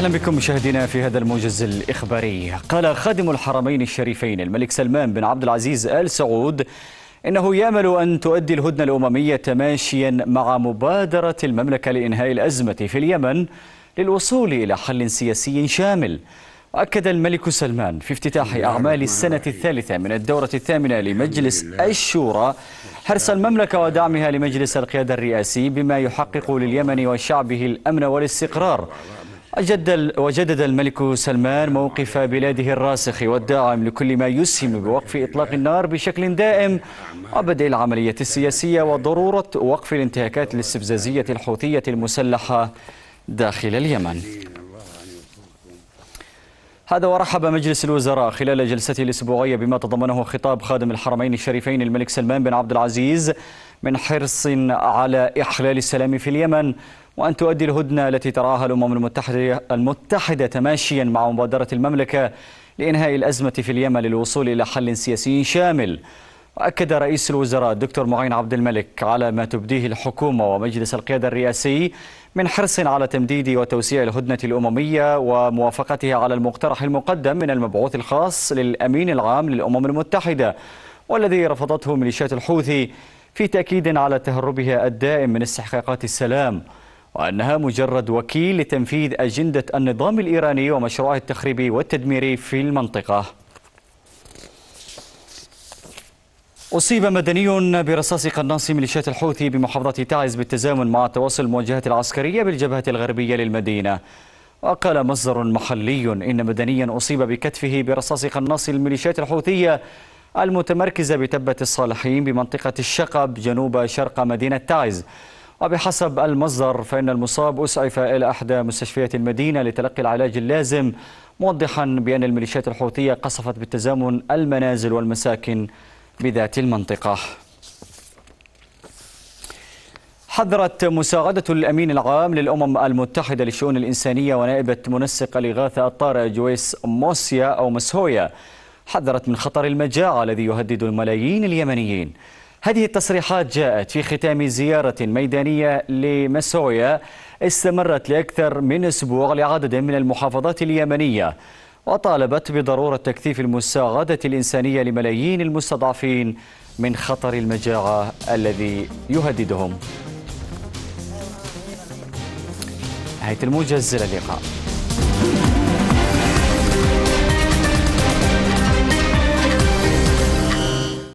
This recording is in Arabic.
أهلا بكم مشاهدينا في هذا الموجز الإخباري قال خادم الحرمين الشريفين الملك سلمان بن عبد العزيز آل سعود إنه يامل أن تؤدي الهدنة الأممية تماشيا مع مبادرة المملكة لإنهاء الأزمة في اليمن للوصول إلى حل سياسي شامل وأكد الملك سلمان في افتتاح أعمال السنة الثالثة من الدورة الثامنة لمجلس الشورى حرص المملكة ودعمها لمجلس القيادة الرئاسي بما يحقق لليمن وشعبه الأمن والاستقرار وجدد الملك سلمان موقف بلاده الراسخ والداعم لكل ما يسهم بوقف إطلاق النار بشكل دائم وبدء العملية السياسية وضرورة وقف الانتهاكات الاستفزازية الحوثية المسلحة داخل اليمن هذا ورحب مجلس الوزراء خلال جلسته الأسبوعية بما تضمنه خطاب خادم الحرمين الشريفين الملك سلمان بن عبد العزيز من حرص على إحلال السلام في اليمن وأن تؤدي الهدنة التي تراها الأمم المتحدة, المتحدة تماشيا مع مبادرة المملكة لإنهاء الأزمة في اليمن للوصول إلى حل سياسي شامل وأكد رئيس الوزراء الدكتور معين عبد الملك على ما تبديه الحكومة ومجلس القيادة الرئاسي من حرص على تمديد وتوسيع الهدنة الأممية وموافقتها على المقترح المقدم من المبعوث الخاص للأمين العام للأمم المتحدة والذي رفضته ميليشيات الحوثي في تأكيد على تهربها الدائم من استحقاقات السلام وأنها مجرد وكيل لتنفيذ أجندة النظام الإيراني ومشروعه التخريبي والتدميري في المنطقة أصيب مدني برصاص قناص ميليشيات الحوثي بمحافظة تعز بالتزامن مع تواصل المواجهات العسكرية بالجبهة الغربية للمدينة وقال مصدر محلي إن مدنيا أصيب بكتفه برصاص قناص الميليشيات الحوثية المتمركزة بتبة الصالحين بمنطقة الشقب جنوب شرق مدينة تعز وبحسب المصدر فإن المصاب أسعف إلى إحدى مستشفيات المدينة لتلقي العلاج اللازم موضحا بأن الميليشيات الحوثية قصفت بالتزامن المنازل والمساكن بذات المنطقة حذرت مساعدة الأمين العام للأمم المتحدة للشؤون الإنسانية ونائبة منسق الإغاثة الطارئ جويس موسيا أو مسهويا حذرت من خطر المجاعة الذي يهدد الملايين اليمنيين هذه التصريحات جاءت في ختام زيارة ميدانية لمسويا استمرت لأكثر من أسبوع لعدد من المحافظات اليمنية وطالبت بضرورة تكثيف المساعدة الإنسانية لملايين المستضعفين من خطر المجاعة الذي يهددهم نهاية الموجز للقاء.